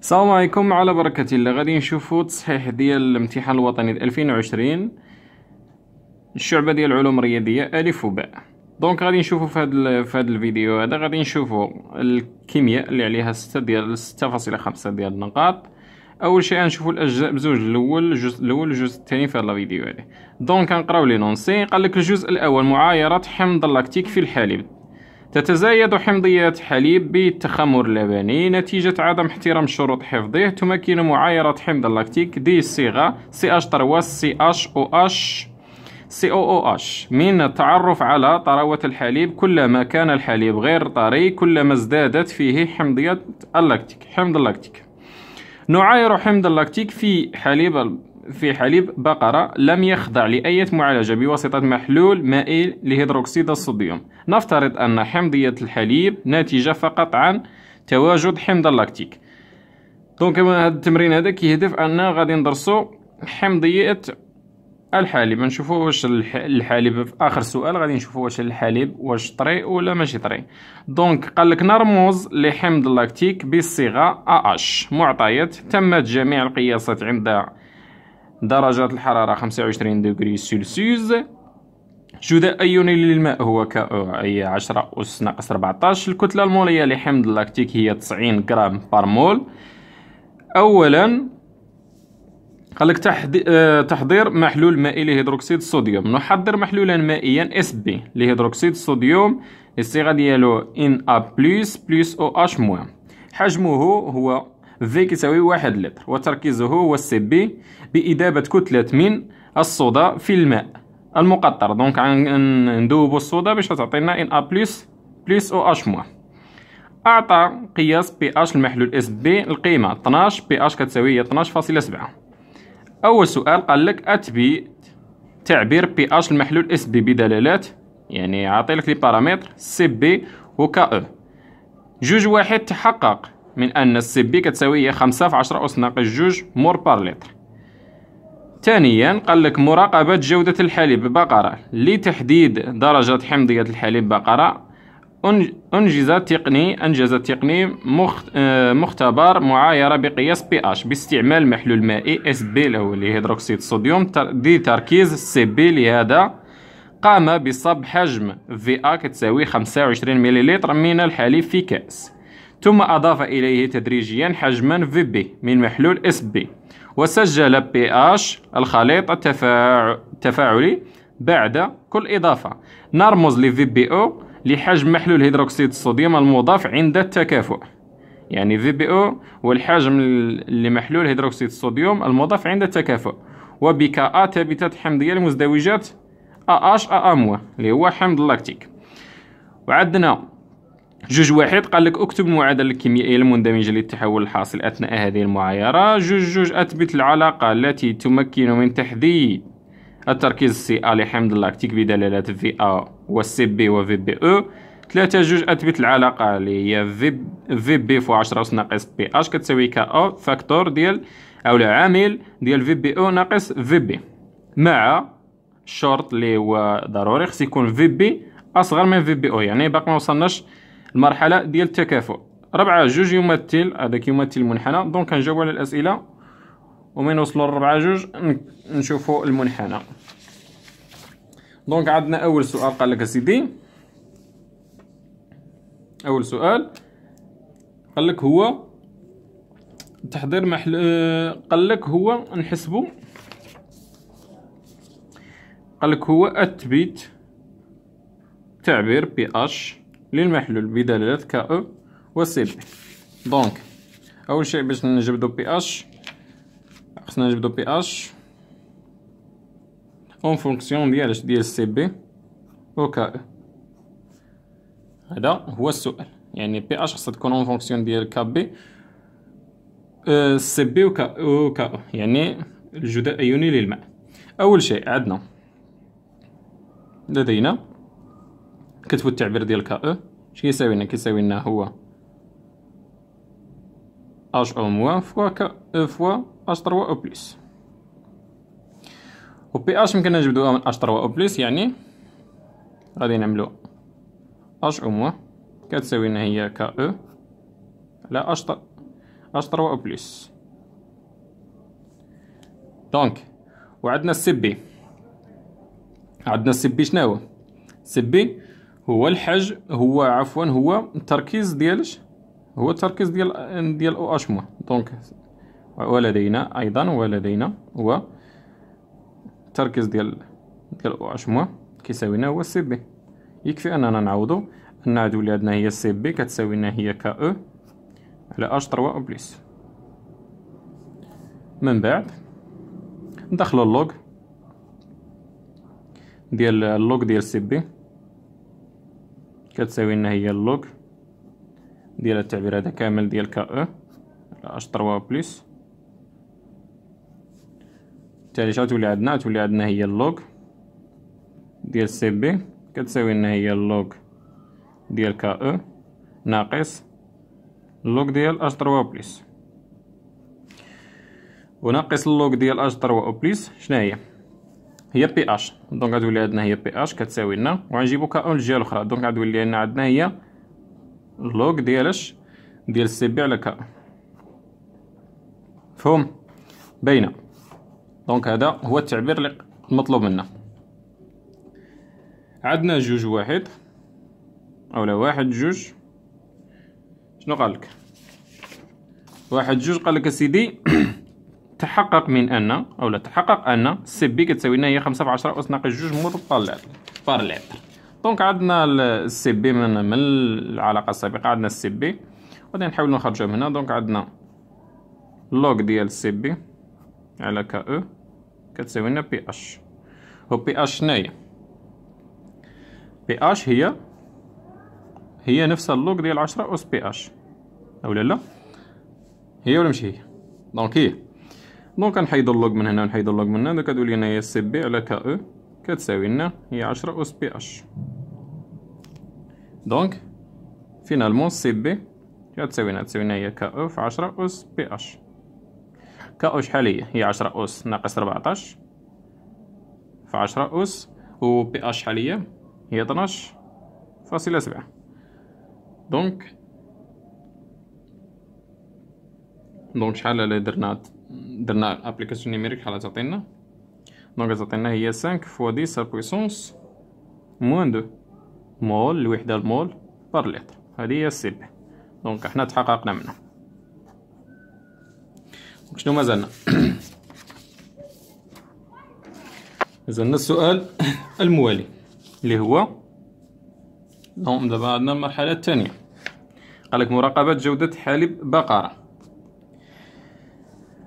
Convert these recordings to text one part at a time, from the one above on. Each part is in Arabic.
السلام عليكم على بركة الله غادي نشوفو تصحيح ديال الامتحان الوطني 2020 الشعبة ديال العلوم الرياضية ألف وباء دونك غادي نشوفو في هذا في هذا الفيديو هذا غادي نشوفو الكيمياء اللي عليها 6 ديال 6.5 ديال النقاط اول شيء غنشوفو الاجزاء بزوج الاول الجزء الاول والجزء الثاني في هذا الفيديو هذا دونك غنقراو لي نونسي قال لك الجزء الاول معايره حمض اللاكتيك في الحليب تتزايد حمضيات حليب بالتخمر اللبني نتيجة عدم احترام شروط حفظه تمكن معايرة حمض اللاكتيك دي الصيغة CH3 او COOH من التعرف على طراوة الحليب كلما كان الحليب غير طري كلما ازدادت فيه حمضيات اللاكتيك حمض اللاكتيك نعاير حمض اللاكتيك في حليب في حليب بقرة لم يخضع لأي معالجة بواسطة محلول مائل لهيدروكسيد الصوديوم نفترض أن حمضية الحليب ناتجة فقط عن تواجد حمض اللاكتيك دونك هذا التمرين هذا كيهدف أن غادي ندرسو حمضية الحليب نشوفوا واش الحليب في اخر سؤال غادي نشوفوا واش الحليب واش طري ولا ماشي طري دونك قال لك نرمز لحمض اللاكتيك بالصيغه AH معطيات تمت جميع القياسات عند درجة الحرارة 25 دوغري سلسيوز جداء أيوني للماء هو أو أي 10 أس ناقص 14 الكتلة المولية لحمض اللاكتيك هي 90 غرام بار مول أولا قالك آه، تحضير محلول مائي لهيدروكسيد الصوديوم نحضر محلولا مائيا اس بي لهيدروكسيد الصوديوم الصيغه ديالو ان ا بلس بلس او اش موان حجمه هو في كيساوي واحد لتر وتركيزه هو السي بي بإذابة كتلة من الصودا في الماء المقطر دونك ندوبو الصودا باش تعطينا ان ا بلس بلس او اش موان أعطى قياس بي اش المحلول اس بي القيمة 12 بي اش كتساوي 12.7 أول سؤال قال لك أتبي تعبير بي اش المحلول اس بي بدلالات يعني عطيلك لي بارامتر سي بي و كا او جوج واحد تحقق من أن السي بي كتساوي هي خمسة في عشرة أس ناقص جوج مور بار لتر ثانيا قال لك مراقبة جودة الحليب بقرة لتحديد درجة حمضية الحليب بقرة أنجز تقني أنجز تقني آه، مختبر معايرة بقياس بي اش باستعمال محلول مائي اس بي اللي هيدروكسيد الصوديوم دي تركيز سي بي لهذا قام بصب حجم في ا كتساوي 25 مليلتر من الحليب في كأس ثم أضاف إليه تدريجيا حجما بي من محلول SB وسجل pH الخليط التفاعلي بعد كل إضافة نرمز ل VBO لحجم محلول هيدروكسيد الصوديوم المضاف عند التكافؤ يعني VBO هو الحجم لمحلول هيدروكسيد الصوديوم المضاف عند التكافؤ وبكا ثابتة حمضية لمزدوجات AH AA- اللي هو حمض اللاكتيك وعندنا جوج واحد قال لك اكتب المعادله الكيميائيه المندمجه للتحول الحاصل اثناء هذه المعايره جوج جوج اثبت العلاقه التي تمكن من تحديد التركيز سي ا لحمض اللاكتيك بدلالات في ا والسي بي وفي بي او ثلاثة جوج اثبت العلاقه اللي هي في في بي فوا 10 اس ناقص بي اش كتساوي كا او فاكتور ديال او عامل ديال في بي او ناقص في بي مع الشرط اللي هو ضروري خص يكون في بي اصغر من في بي او يعني باقي ما وصلناش المرحله ديال التكافؤ ربعة جوج يمثل هذاك يمثل المنحنى دونك كنجاوبو على الاسئله ومن نوصلو لربعة جوج نشوفو المنحنى دونك عندنا اول سؤال قال لك اسيدي اول سؤال قال لك هو تحضير محل قال لك هو نحسبو قال لك هو التبيت تعبير بي اش للمحلول بدلالات كا او e و سي بي دونك اول شيء باش نجبدو بي اش خصنا نجبدو بي اش اون فونكسيون ديال اش ديال سي بي و كا او e. هذا هو السؤال يعني بي اش خصها تكون اون فونكسيون ديال كا بي سي بي و ك او كا او يعني الجداء ايوني للماء اول شيء عندنا لدينا كتبوا التعبير ديال كا او أه؟ اش كيساوي لنا كيساوي لنا هو اش او موان فوا كا او فوا اش تروا او بلس و بي اش يمكننا نجبدوها من اش تروا او بلس يعني غادي نعملو اش او موان كتساوي لنا هي كا او على اش اش تروا او بلس دونك وعندنا السي بي عندنا السي بي شناهو سي بي هو الحج هو عفوا هو التركيز ديالش هو التركيز ديال ديال او اش موان دونك ولدينا ايضا ولدينا هو التركيز ديال ديال او اش موان كيساوينا هو سي بي يكفي اننا نعوضو ان هادو اللي عندنا هي سي بي كتساوينا هي كا او على اش 3 او بليس من بعد ندخلو اللوغ ديال اللوغ ديال سي بي كتساوي لنا هي اللوغ ديال التعبير هذا كامل ديال كا او على اش 3 بلس التالت غتولي عندنا تولي عندنا هي اللوغ ديال سي بي كتساوي لنا هي اللوغ ديال كا او ناقص اللوغ ديال اش 3 بلس وناقص اللوغ ديال اش 3 او بلس شناهي هي بي اش دونك غتولي عندنا هي بي اش كتساوي لنا وغنجيبو كاون الجهه الاخرى دونك غتولي لنا عندنا هي لوغ ديال اش ديال سي بي على كا مفهوم باينه دونك هذا هو التعبير المطلوب منا عندنا جوج واحد اولا واحد جوج شنو قالك واحد جوج قالك اسيدي تحقق من ان او لا تحقق ان سي بي كتساوي لنا هي 5 في 10 اس ناقص 2 مربع بار لتر دونك عندنا السي بي من من العلاقه السابقه عندنا السي بي غادي نحاولوا نخرجوا من هنا دونك عندنا لوغ ديال سي بي على ك او كتساوي لنا بي اش هو بي اش شناهي بي اش هي هي نفس اللوغ ديال 10 اس بي اش اولا لا هي ولا ماشي هي دونك هي دونك نحيد اللوغ من هنا ونحيد اللوغ من هنا دوكا لنا هي سي بي على كا او كتساوي لنا هي عشرة اس بي اش دونك فينالمون سي بي كتساوي لنا تساوي لنا هي كا او في عشرة اس بي اش كا او شحال هي هي عشرة اس ناقص 14 في عشرة اس و بي اش شحال هي هي 12 فاصلة سبعة دونك دونك شحال اللي درنا درنا ابليكاسيون نيميريك شحال تعطينا دونك تعطينا هي 5 فوا 10 بويسونس موان 2 مول الوحده المول بار لتر هادي هي السي بي دونك حنا تحققنا منها شنو مازالنا مازالنا السؤال الموالي اللي هو دونك دابا عندنا المرحله الثانيه قالك مراقبه جوده حليب بقره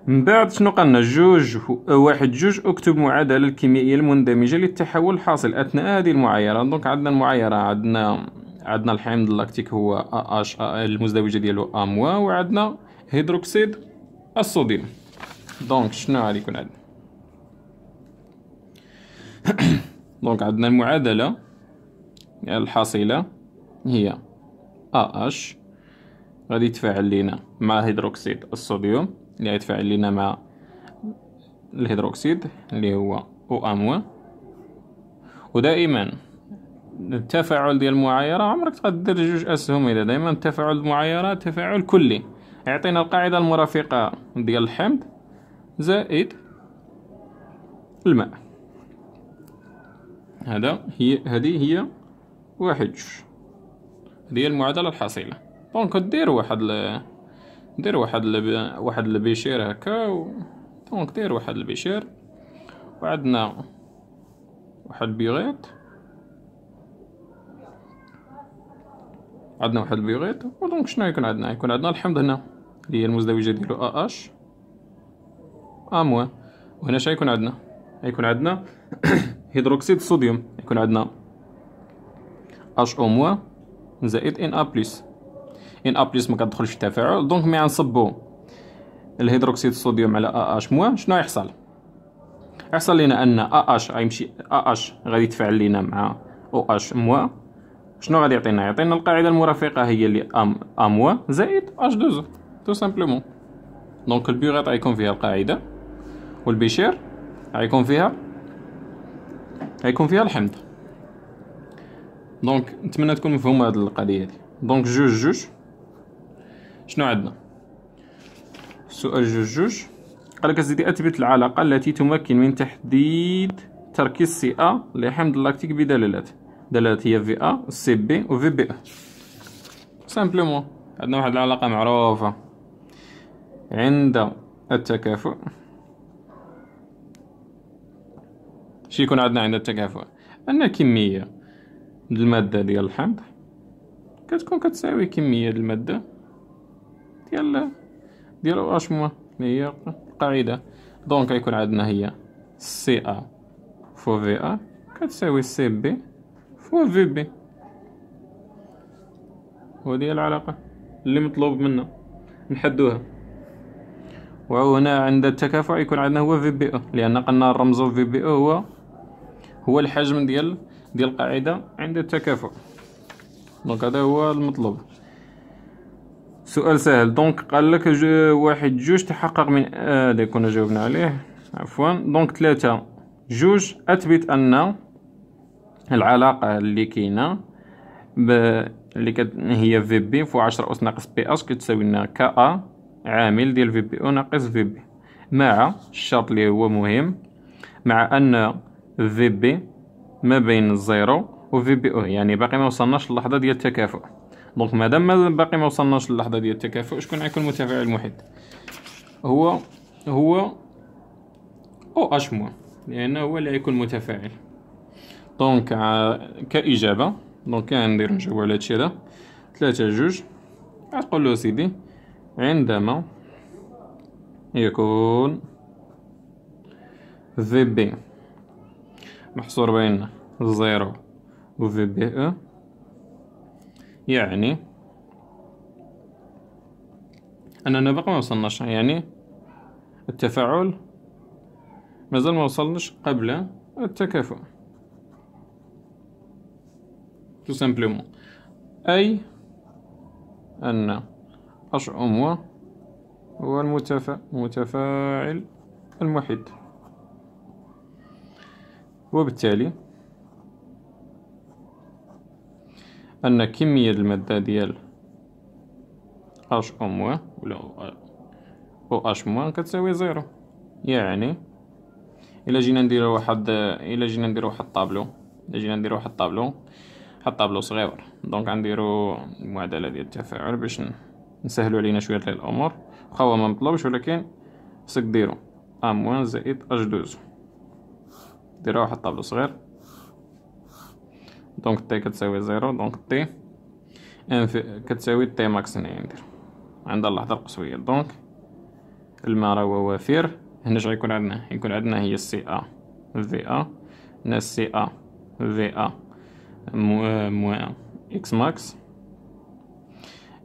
من بعد شنو قالنا جوج آه، واحد جوج اكتب معادلة الكيميائية المندمجة للتحول الحاصل أثناء هذه المعايرة دونك عندنا المعايرة عندنا عندنا الحمض اللاكتيك هو اش المزدوجة ديالو أ موا وعندنا هيدروكسيد الصوديوم دونك شنو غادي يكون عندنا دونك عندنا المعادلة الحاصلة هي اش غادي تفاعل لينا مع هيدروكسيد الصوديوم اللي غيتفاعل لينا مع الهيدروكسيد اللي هو او اموا ودائما التفاعل ديال المعايره عمرك تقدر جوج اسهم الا دائما التفاعل المعايره تفاعل كلي يعطينا القاعده المرافقه ديال الحمض زائد الماء هذا هي هذه هي واحد جوج هذه هي المعادله الحاصله دونك دير واحد دير واحد لبي... واحد البيشير هكا و... دونك دير واحد البيشير وعندنا واحد بيغيط عندنا واحد و ودونك شنو يكون عندنا يكون عندنا الحمض هنا اللي هي المزدوجه ديالو ا اش ا موان وهنا شنو يكون عندنا يكون عندنا هيدروكسيد الصوديوم يكون عندنا اش او موان زائد ان ا بلس ان ا بليس ما كتدخلش في التفاعل دونك مي غنصبو الهيدروكسيد الصوديوم على ا اش موان شنو غيحصل يحصل لنا ان ا اش غيمشي ا اش غادي يتفاعل لينا مع او اش موان شنو غادي يعطينا يعطينا القاعده المرافقه هي اللي ام موان زائد اش دوزو تو سامبلومون دونك البيغيط غيكون فيها القاعده والبشير غيكون فيها غيكون فيها الحمض دونك نتمنى تكون مفهومه هذه القضيه هذه دونك جوج جوج شنو عندنا سؤال جوج جوج قال لك أزيدي أثبت العلاقة التي تمكن من تحديد تركيز سي أ لحمض اللاكتيك بدلالات دلالات هي في أ سي بي و في بي أ سامبلومون عندنا واحد العلاقة معروفة عند التكافؤ شي يكون عندنا عند التكافؤ أن كمية المادة ديال الحمض كتكون كتساوي كمية المادة ديال ديال اشمو اللي هي القاعده دونك غيكون عندنا هي سي ا فو في ا كتساوي سي بي فو في بي وهذه هي العلاقه اللي مطلوب منا نحدوها وهنا عند التكافؤ يكون عندنا هو في بي او لان قلنا الرمز في بي او هو هو الحجم ديال ديال القاعده عند التكافؤ دونك هذا هو المطلوب سؤال سهل دونك قال لك واحد جوج تحقق من آه، هذا آه كنا جاوبنا عليه عفوا دونك ثلاثة جوج أثبت أن العلاقة اللي كاينة ب اللي كت... هي في بي فوا عشرة أس ناقص بي أس كتساوي لنا كا عامل ديال في بي أو ناقص في بي مع الشرط اللي هو مهم مع أن في بي ما بين الزيرو و في بي أو يعني باقي ما وصلناش للحظة ديال التكافؤ دونك مادام ما باقي ما وصلناش للحظه ديال التكافؤ شكون غيكون متفاعل المحيط هو هو او اش موان لانه هو اللي غيكون متفاعل دونك euh, كاجابه دونك غندير نجاوب على هادشي هذا ثلاثة جوج غتقول له سيدي عندما يكون في بي محصور بين زيرو و في بي او يعني أننا بقى ما وصلناش يعني التفاعل ما زال ما وصلناش قبل التكافؤ تو سامبلومون أي أن اش أم هو المتفاعل الوحيد وبالتالي أن كمية المادة ديال اش او موان ولا او اش موان كتساوي زيرو يعني الا جينا نديرو واحد الا جينا نديرو واحد الطابلو الا جينا نديرو واحد الطابلو واحد الطابلو صغيور دونك غنديرو المعادله ديال التفاعل باش نسهلو علينا شويه الامور واخا هو ما مطلوبش ولكن خصك ديرو ا موان زائد اش دوز ديرو واحد الطابلو صغير دونك تي كتساوي زيرو دونك تي انف... كتساوي تي ماكس هنا ندير عند اللحظه القصويه دونك الماء راه وافر هنا اش غيكون عندنا يكون عندنا هي سي ا في ا هنا سي ا في ا مو موان اكس ماكس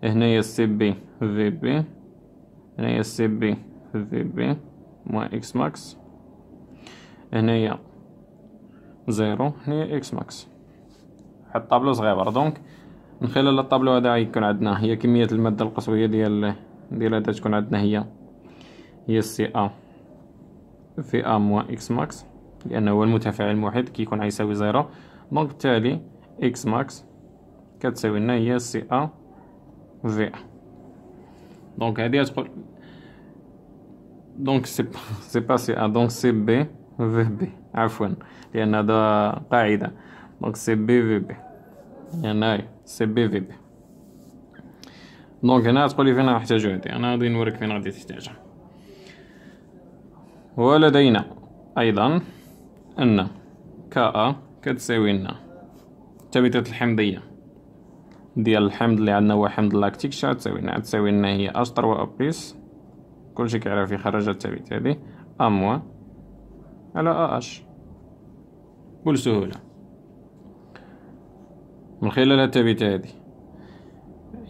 هنايا سي بي في بي هنايا سي بي في بي موان اكس ماكس هنايا زيرو هنايا اكس ماكس واحد طابلو صغير دونك من خلال الطابلو هذا يكون عندنا هي كميه الماده القصويه ديال ديال هذا تكون عندنا هي هي سي ا في ا موا اكس ماكس لانه هو المتفاعل الموحد كيكون غيساوي زيرو دونك بالتالي اكس ماكس كتساوي لنا هي سي ا في ا دونك هادي غتقول دونك سي سي با سي ا دونك سي بي في بي عفوا لان هذا قاعده Donc c'est BVB. يناير سي بي في بي دونك هنا تقولي فين نحتاجو هادي انا غادي نوريك فين غادي تحتاجها ولدينا ايضا ان كا كتساوي لنا ثابتة الحمضية ديال الحمض اللي عندنا هو حمض لاكتيك شا تساوي لنا تساوي لنا هي اش تروا ابليس كلشي كيعرف يخرج الثابت هادي اموا على ا اش بكل سهوله من خلال التابيت هذه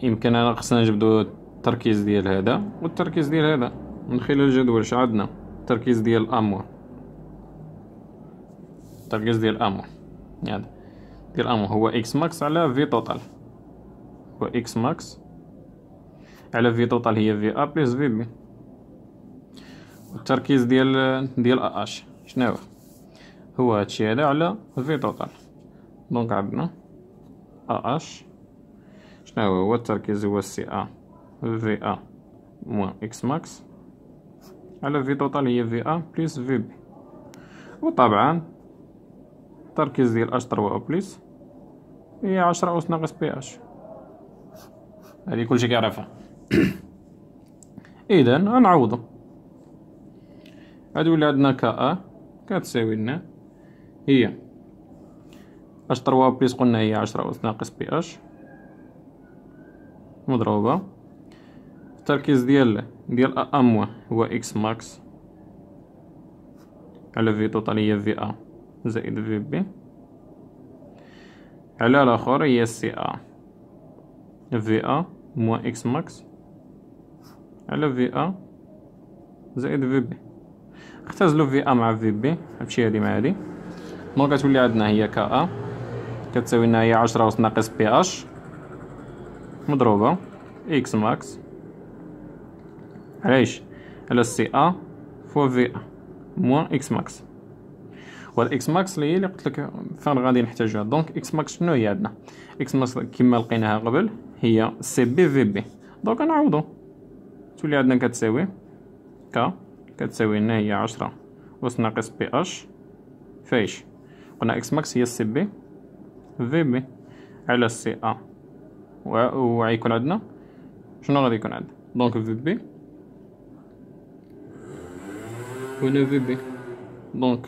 يمكن انا خصنا نجبدو التركيز ديال هذا والتركيز ديال هذا من خلال الجدول شعدنا التركيز ديال الامور التركيز ديال الامور يعني ديال الامور هو اكس ماكس على في توتال هو اكس ماكس على في توتال هي في ا بلس في بي والتركيز ديال ديال ا اش شنو هو هو هادشي هذا على في توتال دونك عندنا ا اش شنو هو التركيز هو سي ا في ا موان اكس ماكس على في توتال هي في ا بليس في بي وطبعا التركيز ديال اش 3 او بليس هي 10 اس ناقص بي اش هذه كلشي كيعرفها اذا غنعوضو غادي يولي عندنا كا ا كتساوي لنا هي اش تروا بليس قلنا هي عشرة أس ناقص بي اش مضروبة التركيز ديال ديال أ أموا هو إكس ماكس على في توتال هي في أ زائد في بي على الآخر هي سي أ في أ موان إكس ماكس على في أ زائد في بي اختزلوا في أ مع في بي هادشي هادي مع هادي دونك غتولي عندنا هي كا أ كتساوي لنا هي عشرة اس ناقص بي أش مضروبة إكس ماكس علاش على سي أ فوا في أ موان إكس ماكس والاكس ماكس اللي هي اللي قلت لك فين غادي نحتاجوها دونك اكس ماكس شنو هي عندنا اكس ماكس كما لقيناها قبل هي سي بي في بي دونك نعوضو تولي عندنا كتساوي ك كتساوي لنا هي عشرة أس ناقص بي اش فاش قلنا اكس ماكس هي سي بي VB à la CA on ou y a on ce donc VB C a VB donc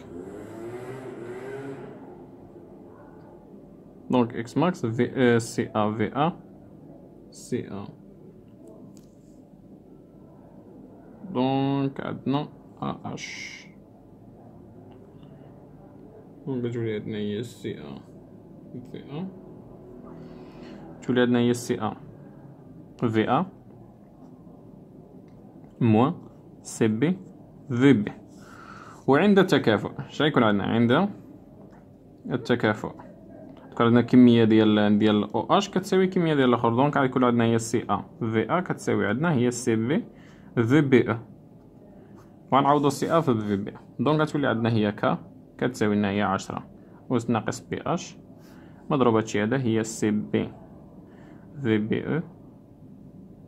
donc Xmax e, CA, VA CA donc maintenant a AH Donc je vais V1 تولي عندنا هي سي أ في أ موان سي بي في بي وعند التكافؤ شغيكون عندنا عند التكافؤ تكون عندنا كمية ديال ديال او اش كتساوي كمية ديال الاخر دونك غيكون عندنا هي سي ا في ا كتساوي عندنا هي سي بي في بي ا وغنعوضو سي ا في بي بي دونك غتولي عندنا هي ك كتساوي لنا هي عشرة وزد ناقص بي اش مضروبة يده هي سي بي في بي او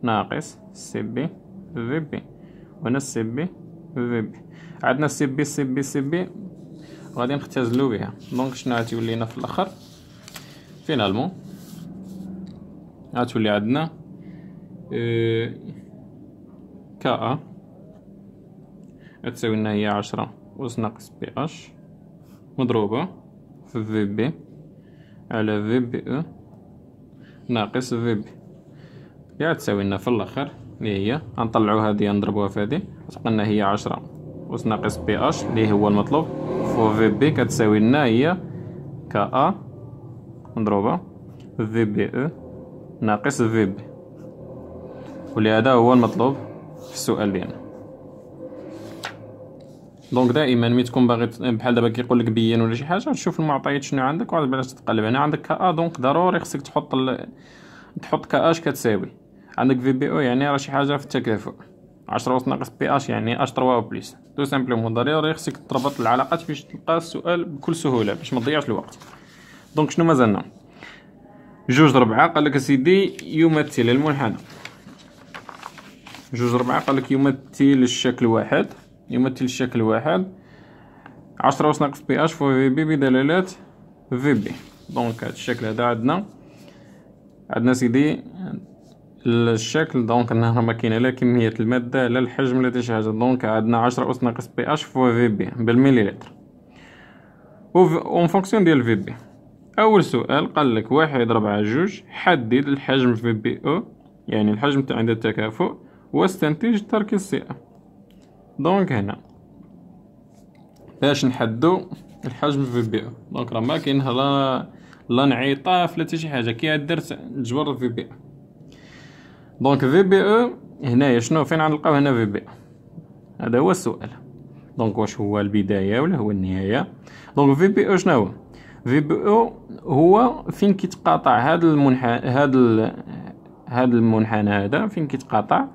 ناقص سي بي في بي وهنا سي بي في بي عندنا سي بي سي بي سي بي غادي نختزلو بها دونك شنو غتولي لنا في الاخر فينالمون غتولي عندنا اه كا تساوي لنا هي عشرة أس ناقص بي اش مضروبة في في بي على في بي او أه؟ ناقص في بي اللي لنا في الاخر اللي هي غنطلعو هادي نضربوها في هادي غتبقى لنا هي عشرة أس ناقص بي اش اللي هو المطلوب فو في بي كتساوي لنا هي كا مضروبة في بي او ناقص في بي ولهذا هو المطلوب في السؤال ديالنا دونك دائما ملي تكون باغي بحال دابا كيقول لك بين ولا شي حاجه تشوف المعطيات شنو عندك وعاد بلاش تقلب هنا عندك كا ا دونك ضروري خصك تحط ال... تحط كا اش كتساوي عندك في بي او يعني راه شي حاجه في التكافؤ 10 وسط ناقص بي اش يعني اش 3 بليس تو سامبلومون ضروري خصك تربط العلاقات باش تلقى السؤال بكل سهوله باش ما تضيعش الوقت دونك شنو مازلنا جوج ربعة قال لك اسيدي يمثل المنحنى جوج ربعة قال لك يمثل الشكل واحد يمثل الشكل واحد عشرة أس ناقص بي أش في بي بدلالات في بي دونك هاد الشكل هذا عندنا عندنا سيدي الشكل دونك هنا ما كاين لا كمية المادة لا الحجم لا شي حاجة دونك عندنا عشرة أس ناقص بي أش فوا في بي بالمليلتر اون فونكسيون ديال في بي أول سؤال قال لك واحد ربعة جوج حدد الحجم في بي أو يعني الحجم تاع عند التكافؤ واستنتج ترك السئة دونك هنا باش نحدو الحجم في بي او دونك راه ما كاين لا لا انعطاف لا شي حاجه كي درت جبر في بي او دونك في بي او هنايا شنو فين غنلقاو هنا في بي او هذا هو السؤال دونك واش هو البدايه ولا هو النهايه دونك في بي او شنو هو في بي او هو فين كيتقاطع هذا المنحنى هذا هذا المنحنى هذا فين كيتقاطع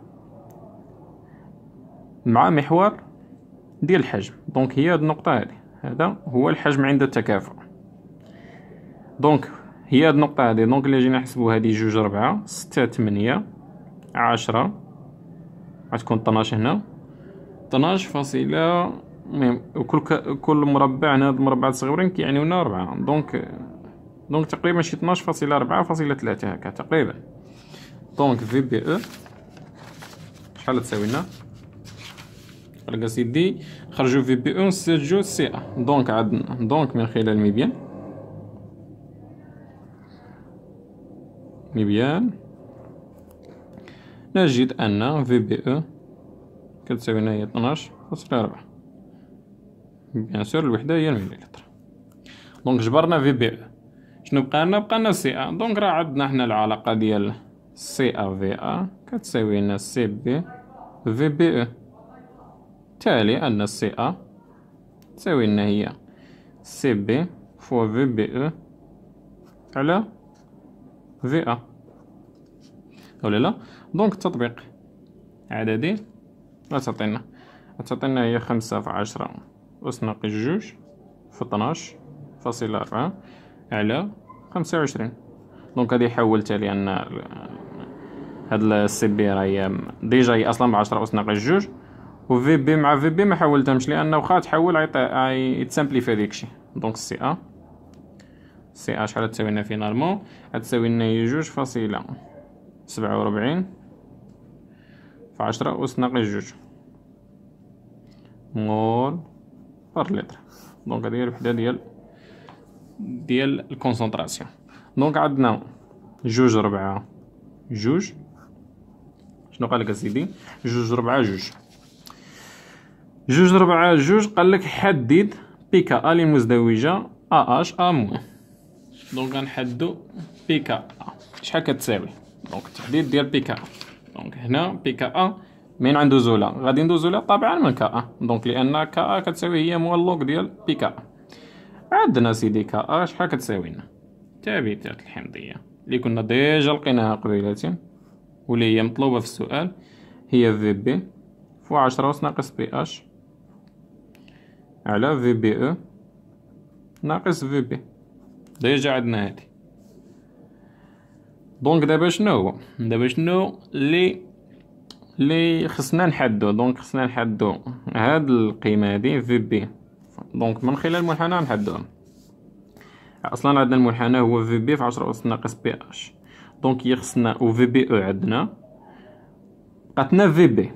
مع محور ديال الحجم دونك هي هاد النقطة هادي هذا هو الحجم عند التكافؤ دونك هي هاد النقطة هادي دونك اللي جينا نحسبو هادي جوج ربعة ستة تمنية عشرة غتكون طناش هنا طناش فاصلة المهم كل ك... كل مربع هنا هاد المربعات الصغيرين كيعنيونا ربعة دونك دونك تقريبا شي طناش فاصلة ربعة فاصلة تلاتة هكا تقريبا دونك في بي او شحال تساوي لنا رجع سيدي خرجوا في بي اون سجوا سي ا دونك عندنا دونك من خلال ميبيان ميبيان نجد أن في بي او كتساوي هنايا طناش فاصلة ربعة بيان سور الوحدة هي المليلتر دونك جبرنا في بي او شنو بقى لنا بقى لنا سي ا دونك راه عندنا حنا العلاقة ديال سي ا في ا كتساوي لنا سي بي في بي او بالتالي أن أ تساوي لنا هي سي بي فوا في بي او على في ا ولا لا دونك التطبيق عددي غتعطينا غتعطينا هي خمسة في عشرة أس ناقص جوج في طناش فاصلة أربعة على خمسة وعشرين دونك هادي حولتها لأن هاد السي بي راهي ديجا هي أصلا بعشرة أس ناقص جوج و في بي مع في بي ما حولتهمش لانه واخا تحول يتسامبليفي هذاك الشيء دونك سي ا سي ا شحال تساوي لنا فينالمون تساوي لنا هي جوج فاصله سبعة وربعين في عشرة أس ناقص جوج مول بار لتر دونك هادي هي الوحدة ديال ديال الكونسنطراسيون دونك عندنا جوج ربعة جوج شنو قالك اسيدي جوج ربعة جوج جوج ربعة جوج قال لك حدد بيكا أ مزدوجة أ أش أ موان دونك غنحدو بيكا شحال كتساوي دونك التحديد ديال بيكا دونك هنا بيكا أ مين عندو زولا غادي ندوزو لها طبعا من كا ا دونك لان كا ا كتساوي هي موان لوك ديال بي كا عندنا سيدي كا ا شحال كتساوي لنا تابع الحمضيه اللي كنا ديجا لقيناها قبيله واللي هي مطلوبه في السؤال هي في بي فوا عشرة ناقص بي اش على في بي او ناقص في بي ديجا عندنا هادي دونك دابا شنو هو دابا شنو لي لي خصنا نحدو دونك خصنا نحدو هاد القيمه هادي في بي دونك من خلال المنحنى نحدوها اصلا عندنا المنحنى هو e في بي في 10 اس ناقص بي اش دونك هي خصنا او في بي او e عندنا بقاتنا في بي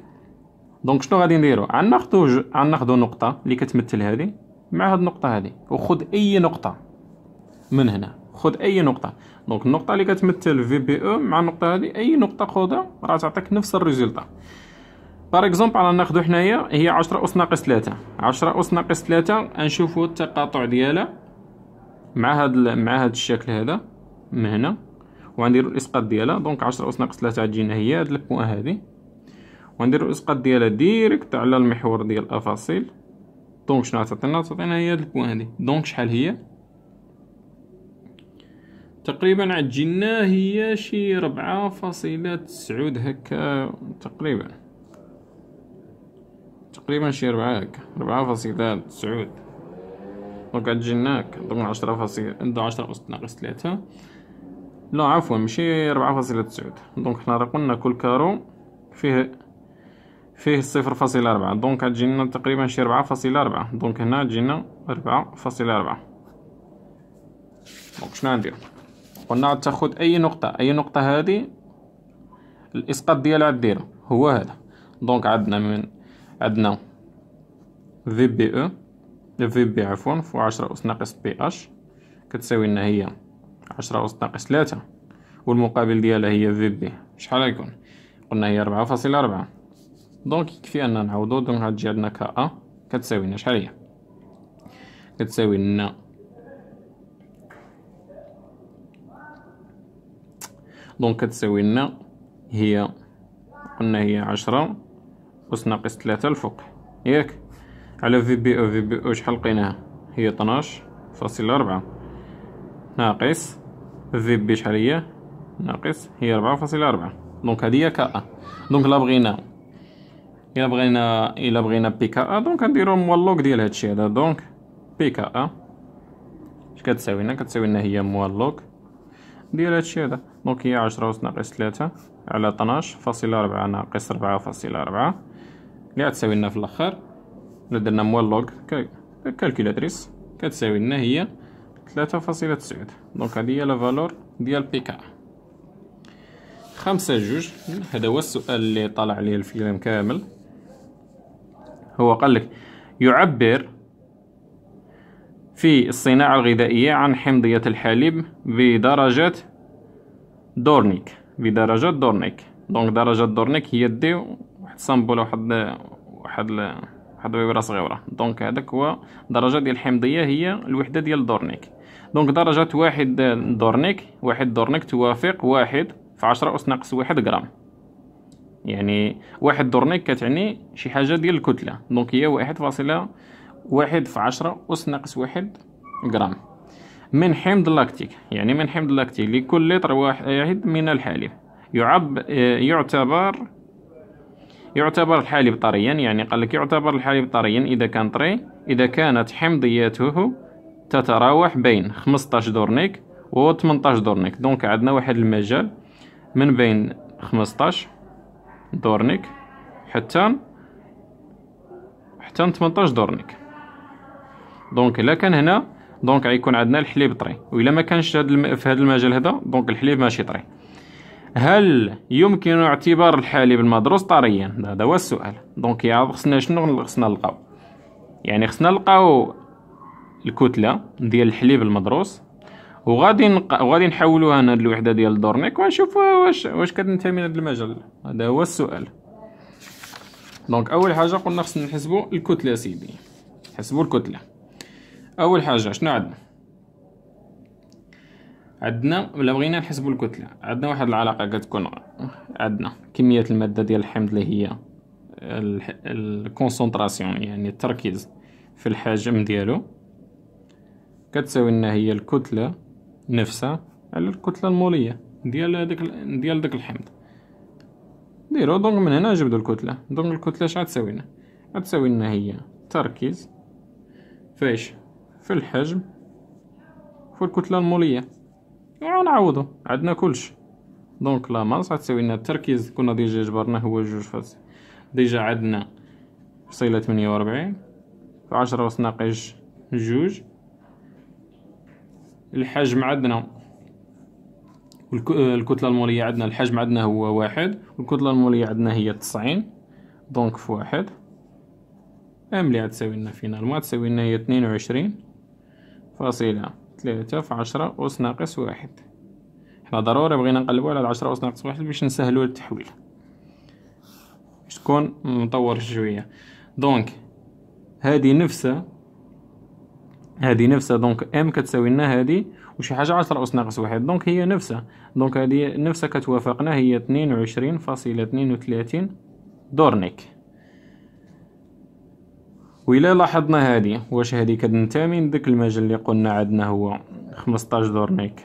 دونك شنو غادي نديرو غناخدو ج... غناخدو نقطه اللي كتمثل هادي مع هاد النقطه هادي وخد اي نقطه من هنا خد اي نقطه دونك النقطه اللي كتمثل في بي او مع النقطه هادي اي نقطه خدها راه تعطيك نفس الريزلت باغ اكزومبل انا ناخدو حنايا هي عشرة اس ناقص ثلاثة عشرة اس ناقص ثلاثة غنشوفو التقاطع ديالها مع هاد ال... مع هاد الشكل هذا من هنا وغنديرو الاسقاط ديالها دونك عشرة اس ناقص ثلاثة غتجينا هي هاد البوان هادي وندير الاسقاط ديالها ديريكت على المحور ديال الافاصيل دونك شنو غتعطينا تعطينا هي هاد البوان هادي دونك شحال هي تقريبا عجلنا هي شي ربعة فاصلة تسعود هكا تقريبا تقريبا شي ربعة هكا ربعة فاصلة تسعود دونك عجلنا هكا ضمن عشرة فاصلة عشرة أس ناقص تلاتة لا عفوا ماشي ربعة فاصلة تسعود دونك حنا راه قلنا كل كارو فيه فيه صفر فاصلة أربعة دونك تجينا تقريبا شي ربعة فاصلة أربعة دونك هنا تجينا ربعة فاصلة أربعة دونك شنو غندير قلنا تاخد أي نقطة أي نقطة هادي الإسقاط ديالها ديرها هو هذا دونك عندنا من عندنا في بي او في بي عفوا فوا عشرة أس ناقص بي اش كتساوي لنا هي عشرة أس ناقص ثلاثة والمقابل ديالها هي في بي شحال غيكون قلنا هي ربعة فاصلة ربعة دونك يكفي أننا نعوضو دونك هاد عندنا كا أ كتساوي لنا شحال هي كتساوي لنا دونك كتساوي لنا هي قلنا هي عشرة أس ناقص تلاتة الفوق ياك على في بي أو في بي أو شحال لقيناها هي طناش فاصلة ربعة ناقص في بي شحال هي ناقص هي ربعة فاصلة ربعة دونك هادي هي كا دونك لا بغينا الا بغينا الا بغينا بي كا ا دونك نديرو موا اللوغ ديال هادشي هذا دونك بي كا ا اش كتساوي لنا كتساوي لنا هي موا اللوغ ديال هادشي هذا دونك هي 10 ناقص 3 على طناش فاصلة ربعة ناقص ربعة فاصلة ربعة اللي غتساوي لنا في الاخر الا درنا موا اللوغ كالكيلاتريس كتساوي لنا هي ثلاثة فاصلة تسعود دونك هادي هي لا فالور ديال بي كا خمسة جوج هذا هو السؤال اللي طلع عليه الفيلم كامل هو قال لك يعبر في الصناعة الغذائية عن حمضية الحليب بدرجة دورنيك بدرجة دورنيك دونك درجة دورنيك هي دي واحد سامبول واحد واحد واحد ويبرا صغيرة دونك هذاك هو درجة ديال الحمضية هي الوحدة ديال دورنيك دونك درجة واحد دورنيك واحد دورنيك توافق واحد في عشرة أس ناقص واحد غرام يعني واحد دورنيك كتعني شي حاجه ديال الكتله دونك هي واحد فاصله واحد في عشرة أس ناقص واحد غرام من حمض اللاكتيك يعني من حمض اللاكتيك لكل لتر واحد من الحليب يعب يعتبر يعتبر الحليب طريا يعني قال لك يعتبر الحليب طريا إذا كان طري إذا كانت حمضياته تتراوح بين 15 دورنيك و 18 دورنيك دونك عندنا واحد المجال من بين 15 دورنيك حتى حتى 18 دورنيك دونك الا كان هنا دونك غيكون عندنا الحليب طري والا ما كانش هاد الم... في هذا المجال هذا دونك الحليب ماشي طري هل يمكن اعتبار الحليب المدروس طريا هذا هو السؤال دونك يا خصنا شنو خصنا نلقاو يعني خصنا نلقاو الكتله ديال الحليب المدروس وغادي نق... غادي نحولوها هاد الوحده ديال دورنيك ونشوف واش واش كتنتمي لهاد المجال هذا هو السؤال دونك اول حاجه قلنا خصنا نحسبوا الكتله سيدي حسبوا الكتله اول حاجه شنو عندنا عندنا الا بغينا نحسبوا الكتله عندنا واحد العلاقه كتكون عندنا كميه الماده ديال الحمض اللي هي الكونسنتراسيون يعني التركيز في الحجم ديالو كتساوي لنا هي الكتله نفسها على الكتله الموليه ديال هذاك ديال داك الحمض ديرو دونك من هنا جبدو الكتله دونك الكتله شحال تساوي لنا غتساوي لنا هي التركيز فاش في الحجم في الكتله الموليه غنعوضو يعني عندنا كلشي دونك لا ماس غتساوي لنا التركيز كنا ديجا جبرناه هو جوج فاس ديجا عندنا فصيله وربعين في عشرة ناقص جوج الحجم عندنا آه، الكتلة المولية عندنا الحجم عندنا هو واحد والكتلة المولية عندنا هي تسعين دونك في واحد ام آه، اللي غتساوي لنا فينالمون تساوي لنا هي اثنين وعشرين فاصلة ثلاثة في عشرة أس ناقص واحد حنا ضروري بغينا نقلبو على عشرة أس ناقص واحد باش نسهلو التحويل باش تكون مطور شوية دونك هادي نفسها هذه نفسها دونك ام كتساوي لنا هذه وشي حاجه 10 اس ناقص واحد دونك هي نفسها دونك هذه نفسها كتوافقنا هي 22.32 دورنيك وإلا لاحظنا هذه واش هذه كتنتمي لذاك المجال اللي قلنا عندنا هو 15 دورنيك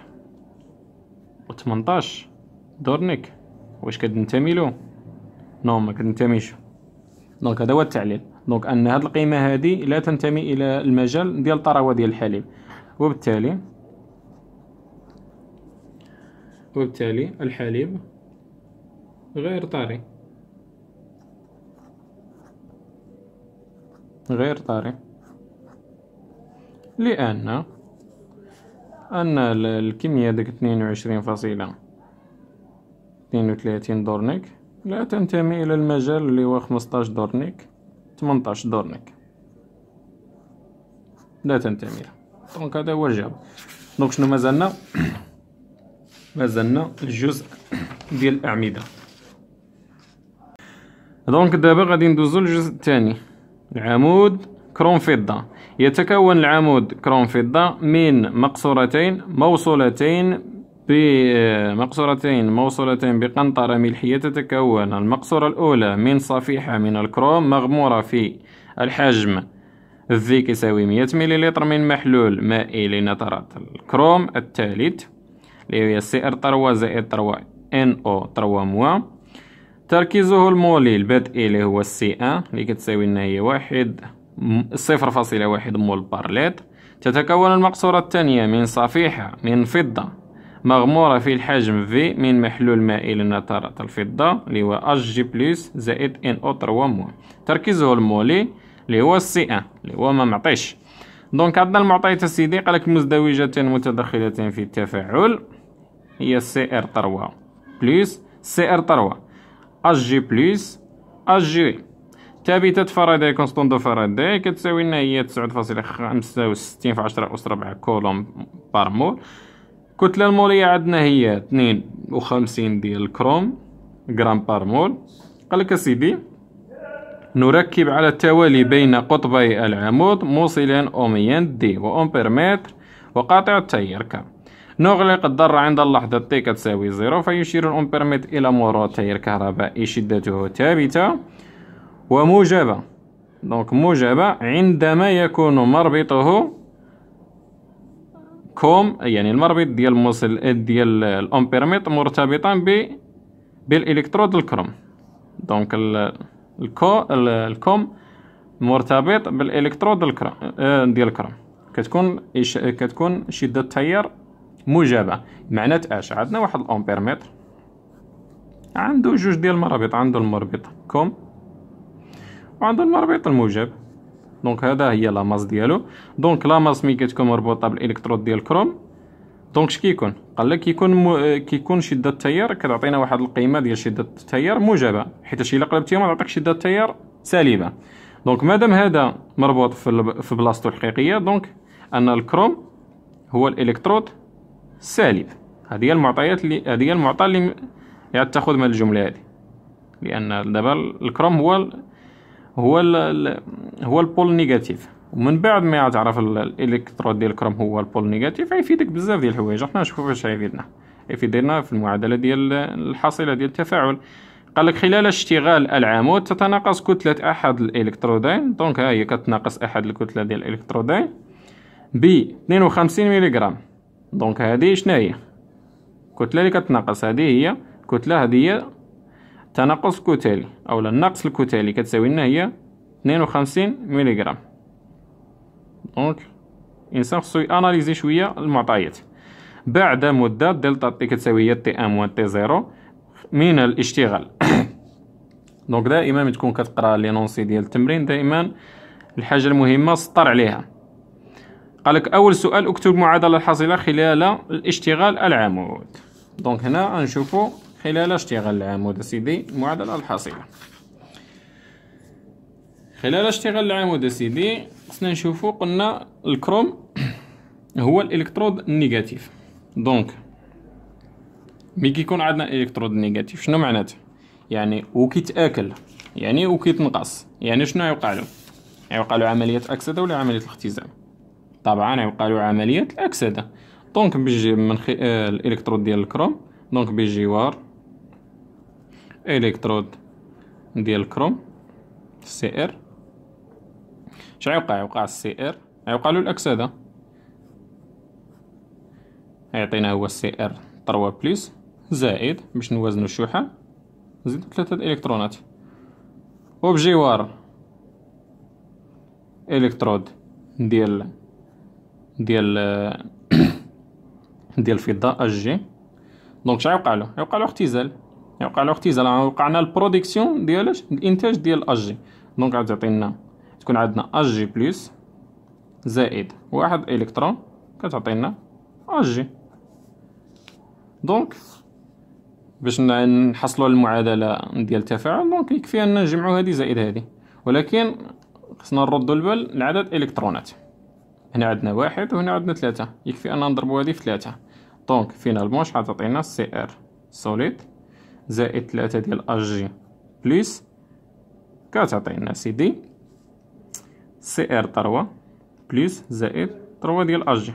و 18 دورنيك واش كتنتمي له نو ما كتنتميش دونك هذا هو التعليل دونك ان هاد القيمه هادي لا تنتمي الى المجال ديال الطراوه ديال الحليب وبالتالي وبالتالي الحليب غير طري غير طري لان ان الكميه ديك 22 فاصله 32 دورنيك لا تنتمي الى المجال اللي هو 15 دورنيك 18 دورنك لا تنتمير دونك هذا هو الجواب دونك شنو مازالنا مازالنا الجزء ديال الاعمده دونك دابا غادي ندوزو للجزء الثاني العمود كروم فضه يتكون العمود كروم فضه من مقصورتين موصولتين بمقصورتين موصولتين بقنطرة ملحية تتكون المقصورة الأولى من صفيحة من الكروم مغمورة في الحجم الذي يساوي 100 مليلتر من محلول مائي لنترات الكروم الثالث اللي هي سي ار تروا زائد تروا ان او تروا موا تركيزه المولي البدئي اللي هو السي ان اللي كتساوي لنا هي واحد صفر فاصلة واحد مول بارليت تتكون المقصورة الثانية من صفيحة من فضة مغمورة في الحجم V من محلول مائي للنتارة الفضة اللي هو Hg بلس زائد ان او 3 موا تركيزه المولي اللي هو C1 اللي هو ما معطيش دونك عندنا المعطيات السيدي قالك مزدوجة متداخلة في التفاعل هي cr 3 بلس cr 3 Hg بلس Hg جي ثابتة فاراداي كونستون دو فاراداي كتساوي لنا هي 9.65 في 10 أس 4 كولوم بار مول الكتله الموليه عندنا هي 52 ديال الكروم غرام بار مول قالك اسيدي نركب على التوالي بين قطبي العمود موصلين اوميان دي وامبيرمتر وقاطع التيركه نغلق الضر عند اللحظة تي كتساوي زيرو فيشير الأمبيرمتر إلى مرور تيار كهربائي شدته ثابتة وموجبة دونك موجبة عندما يكون مربطه كوم يعني المربط ديال الموصل آه، ديال الامبيرميت مرتبطا ب بالالكترود الكروم دونك الكو الكوم مرتبط بالالكترود الكروم آه، ديال الكروم كتكون إش... كتكون شده التيار موجبه معنات اش عندنا واحد الامبيرميت عنده جوج ديال المرابط عنده المربط كوم وعنده المربط الموجب دونك هذا هي لاماس ديالو دونك لاماس مي كتكون مربوطه بالالكترود ديال الكروم دونك كيكون قال لك كيكون م... كيكون شده التيار كتعطينا واحد القيمه ديال شده التيار موجبه حيت الا قلبتيها ما تعطيك شده التيار سالبه دونك مادام هذا مربوط في في بلاصتو الحقيقيه دونك ان الكروم هو الالكترود سالب هذه هي المعطيات اللي هذه هي المعطى اللي يعني تاخذ من الجمله هذه لان دابا الكروم هو هو الـ هو البول نيجاتيف ومن بعد ما تعرف الالكترود ديال الكروم هو البول نيجاتيف يفيدك بزاف ديال الحوايج حنا نشوفو فاش يفيدنا يفيدنا في المعادله ديال الحاصله ديال التفاعل قال لك خلال اشتغال العمود تتناقص كتله احد الالكترودين دونك ها هي كتناقص احد الكتله ديال الالكترودين ب 52 غرام دونك هذه شنو هي الكتله اللي كتناقص هذه هي الكتله هذه التناقص كتلي أو النقص الكتلي كتساوي لنا هي 52 ملغرام دونك الإنسان خصو يأناليزي شوية المعطيات بعد مدة دلتا تي كتساوي هي تي أم موان تي زيرو من الاشتغال دونك دائما تكون كتقرا لي نونسي ديال التمرين دائما الحاجة المهمة سطر عليها قالك أول سؤال اكتب المعادلة الحاصلة خلال الاشتغال العمود دونك هنا غنشوفو خلال اشتغال العمود سيدي المعادلة الحاصلة خلال اشتغال العمود سيدي خصنا نشوفو قلنا الكروم هو الالكترود النيجاتيف دونك مي كيكون عندنا الكترود نيجاتيف شنو معناتها يعني وكيتاكل يعني وكيتنقص يعني شنو يوقع له يوقع له عمليه اكسده ولا عمليه الاختزال طبعا يوقع له عمليه الاكسده دونك بيجي من خي... آه الالكترود ديال الكروم دونك بجوار الكترود ديال الكروم سي ار شغيوقع يوقع السي ار غيوقع له الاكسده غيعطينا هو السي ار 3 بلس زائد باش نوازنو الشحن نزيدو ثلاثة الكترونات وبجوار الكترود ديال ديال ديال الفضه اج جي دونك شنو يوقع له يوقع له اختزال يوقع له اختزال وقعنا البروديكسيون ديال اش الانتاج ديال جي دونك غتعطينا تكون عندنا اجي بلس زائد واحد الكترون كتعطينا اجي دونك باش نحصلوا المعادله ديال التفاعل دونك يكفي ان نجمعوا هذه زائد هذه ولكن خصنا نردوا البال لعدد الالكترونات هنا عندنا واحد وهنا عندنا ثلاثة يكفي ان نضربوا هذه في ثلاثة دونك فينالمون شحال تعطينا سي ار سوليد زائد ثلاثة ديال جي بلس كتعطينا سيدي سي ار تروا بلس زائد تروا ديال جي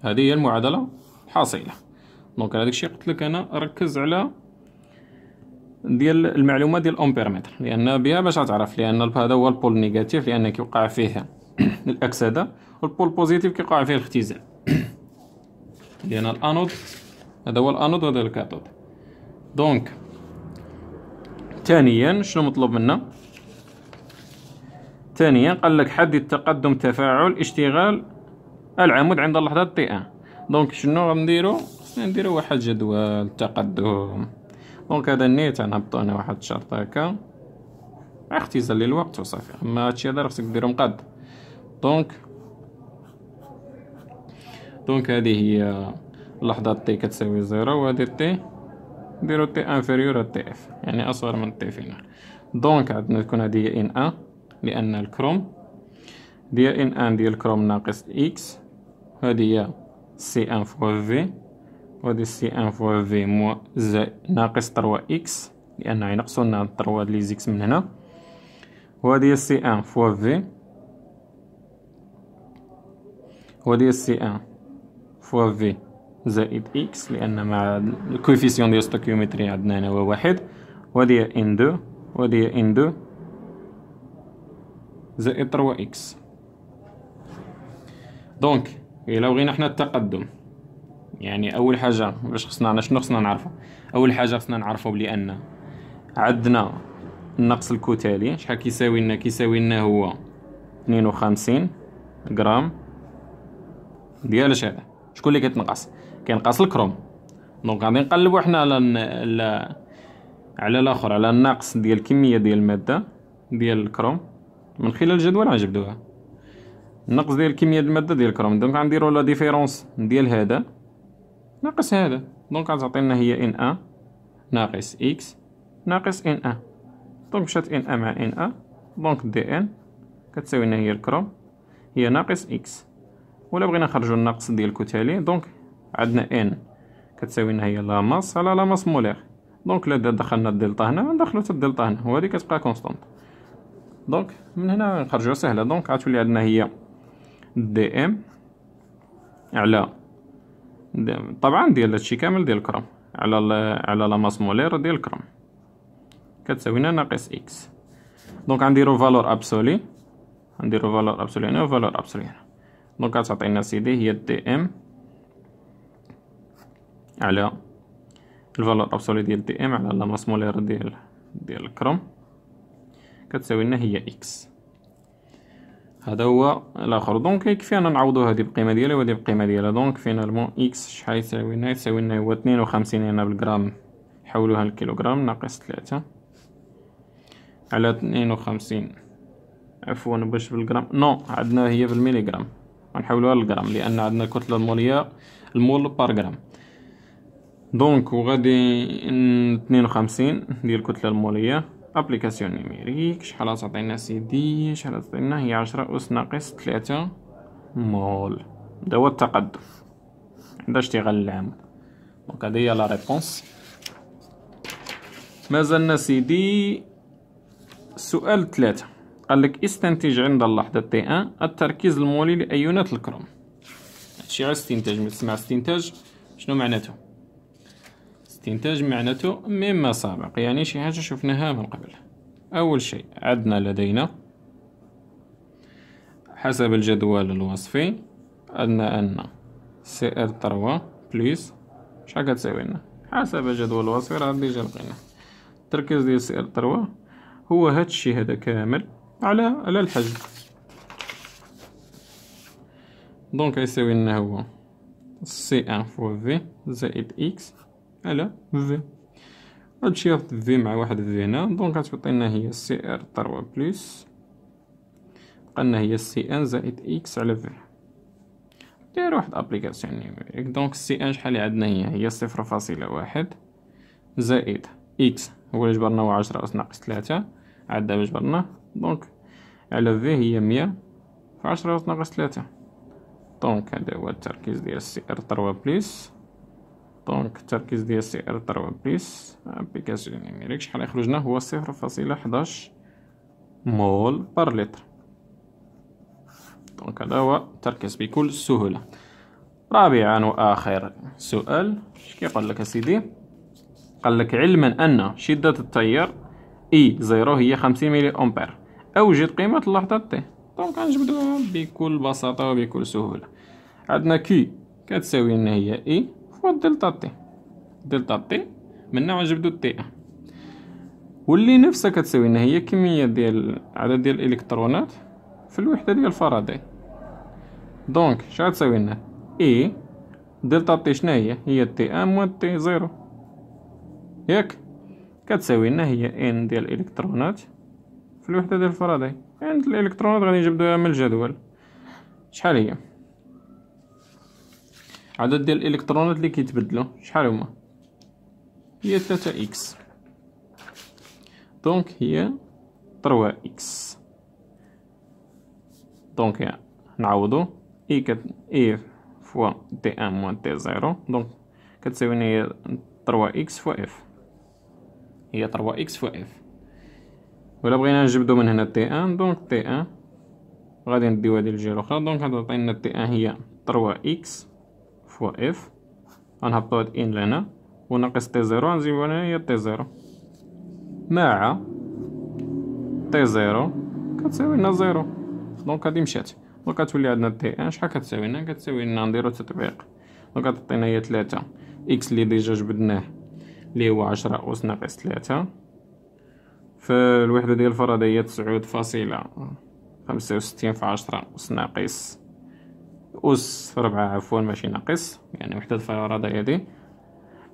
هذه هي المعادلة الحاصلة دونك هذاك الشيء قلت لك أنا ركز على ديال المعلومه ديال الامبيرمتر لان بها باش غتعرف لان هذا هو البول نيجاتيف لان كيوقع فيه الاكسده والبول بوزيتيف كيوقع فيه الاختزال لان الانود هذا هو الانود وهذا الكاثود دونك ثانيا شنو مطلوب منا ثانيا قال لك حد التقدم تفاعل اشتغال العمود عند اللحظة ان دونك شنو غنديرو نديرو واحد جدول تقدم دونك هذا نيت غنهبطو هنا واحد الشرط هكا اختزال للوقت وصافي اما هادشي هذا خصك ديرو مقاد دونك دونك هذه هي اللحظه تي كتساوي زيرو وهذه تي نديرو تي انفيريور تي اف يعني اصغر من تي فينال دونك عندنا تكون هادي ان ا لان الكروم ديال ان ان ديال الكروم ناقص اكس هادي هي سي ان فوا في وهادي سي ان فوا في موا زائد ناقص تروا اكس لان ينقصوا لنا تروا لي زيكس من هنا وهادي هي سي ان فوا في وهادي هي سي ان فوا في زائد إكس لأن مع الكوفيسيون ديال ستوكيومتري عندنا هنا هو واحد وهذه إن دو وهذه إن دو زائد تروا إكس دونك إلا بغينا حنا التقدم يعني أول حاجة باش خصنا شنو خصنا نعرفو أول حاجة خصنا نعرفو بلي أن عندنا النقص الكتالي شحال كيساوي لنا كيساوي لنا هو اثنين وخمسين غرام ديال هذا شكون اللي كيتنقص كينقص الكروم دونك غادي نقلبو حنا على على على الاخر على النقص ديال الكميه ديال الماده ديال الكروم من خلال الجدول غنجبدوها النقص ديال الكميه ديال الماده ديال الكروم دونك غنديرو لا ديفيرونس ديال هذا ناقص هذا دونك غتعطي لنا هي ان ا ناقص اكس ناقص ان ا دونك مشات ان ا مع ان ا دونك دي ان كتساوي لنا هي الكروم هي ناقص اكس ولا بغينا نخرجو النقص ديال الكتالي دونك عندنا ان كتساوي لنا هي لاماس على لاماس مولير دونك لا دخلنا الدلتا هنا حتى الدلتا هنا وهذه كتبقى كونستانت دونك من هنا نخرجو سهله دونك غتولي عندنا هي دي ام على دي ام. طبعا ديال هادشي كامل ديال الكرم على ال على لاماس مولير ديال الكرم كتساوي لنا ناقص اكس دونك غنديرو فالور ابسولي غنديرو فالور ابسولي هنا وفالور ابسولي هنا دونك غتعطينا سيدي هي دي ام على الفالور ابسولي ديال دي ام على لاماس مولير ديال ديال الكروم كتساوي لنا هي اكس هذا هو الاخر دونك يكفي انا نعوضو هذه بقيمه ديالها وهذه بقيمه ديالها دونك فينالمون اكس شحال يساوي لنا يساوي لنا هو 52 هنا بالغرام حولوها للكيلوغرام ناقص 3 على 52 عفوا باش بالغرام نو عندنا هي بالميليغرام غنحولوها للغرام لان عندنا الكتله الموليه المول بار غرام دونك وغادي اثنين وخمسين ديال الكتله الموليه ابليكاسيون نيميريك شحال تعطينا سيدي شحال تعطينا هي عشرة اس ناقص ثلاثة مول هذا هو التقدم عندها اشتغال العمل دونك هذه هي لا ريبونس مازلنا سيدي سؤال ثلاثة قال لك استنتج عند اللحظة تي ان التركيز المولي لأيونات الكروم هادشي غير استنتاج ملي تسمع استنتاج شنو معناته استنتاج معناته مما سابق يعني شي حاجة شفناها من قبل أول شيء عدنا لدينا حسب الجدول الوصفي عندنا أن سي ار تروا بليس شحال كتساوي لنا حسب الجدول الوصفي راه ديجا لقينا التركيز ديال سي ار تروا هو هادشي هذا كامل على على الحجم دونك يساوي لنا هو سي ان فوا في زائد اكس على في هاد الشيء في مع واحد في هنا دونك غتعطي لنا هي سي ار تروا بلس بقى لنا هي سي ان زائد اكس على في دير واحد ابليكاسيون نيميريك دونك سي ان شحال عندنا هي هي صفر فاصلة واحد زائد اكس هو اللي جبرناه عشرة اس ناقص تلاتة عاد جبرناه دونك على في هي مية في عشرة اس ناقص تلاتة دونك هذا هو التركيز ديال سي ار تروا بلس دونك التركيز ديال سي ار تروا بليس ابليكاسيون نيميريك شحال يخرجنا هو صفر فاصلة حداش مول بار لتر دونك هذا هو التركيز بكل سهولة رابعا واخر سؤال اش كيقول لك اسيدي قال لك علما ان شده التيار اي e زيرو هي 50 ملي امبير اوجد قيمه اللحظه تي دونك غنجبدوها بكل بساطه وبكل سهوله عندنا كي كتساوي ان هي اي e. دلتا تي دلتا تي من نوع جبدو تي واللي نفسها كتساوي لنا هي كميه ديال عدد ديال الالكترونات في الوحده ديال فاراداي دونك شحال تساوي لنا اي دلتا تي شنو هي هي تي ام موان تي زيرو ياك كتساوي لنا هي ان ديال الالكترونات في الوحده ديال فاراداي ان الالكترونات غادي نجبدوها من الجدول شحال هي عدد ديال الالكترونات اللي كيتبدلوا شحال هما هي 3 اكس دونك هي 3 اكس دونك نعوضو اي كت اي فوا تي ان موان تي زيرو دونك كتساوينا هي 3 اكس فوا اف هي 3 اكس فوا اف ولا بغينا نجبدو من هنا تي ان دونك تي ان غادي نديو هذه الجهه الاخرى دونك غتعطينا تي ان هي 3 اكس فوا اف غنهبطو هاد ان لهنا وناقص تي زيرو غنزيدو هنا هي تي زيرو مع تي زيرو كتساوي لنا زيرو دونك هادي مشات دونك كتولي عندنا تي ان شحال كتساوي لنا كتساوي لنا نديرو تطبيق دونك غتعطينا هي تلاتة اكس لي ديجا جبدناه لي هو عشرة أوس ناقص تلاتة فالوحدة ديال الفرادة هي تسعود فاصلة خمسة وستين في عشرة أوس ناقص أس ربعة عفوا ماشي ناقص يعني وحدة الفرادة هادي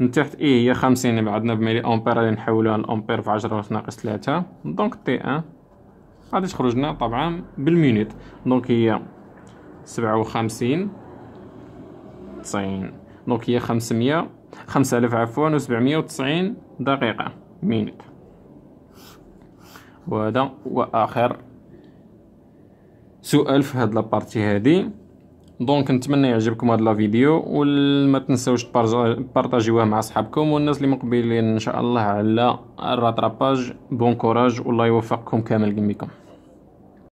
من تحت إي هي خمسين اللي بعدنا بميلي أمبير غادي نحولوها لأمبير في عشرة ناقص تلاتة دونك تي أن غادي تخرج لنا طبعا بالمينوت دونك هي سبعة وخمسين تسعين دونك هي خمسمية خمسة ألف عفوا وسبعمية وتسعين دقيقة مينوت وهذا هو آخر سؤال في هاد لابارتي هادي دونك نتمنى يعجبكم هذا الفيديو وما تنساوش تبارطاجيوه مع صحابكم والناس اللي مقبلين ان شاء الله على الراتراباج بون كوراج والله يوفقكم كامل جميعكم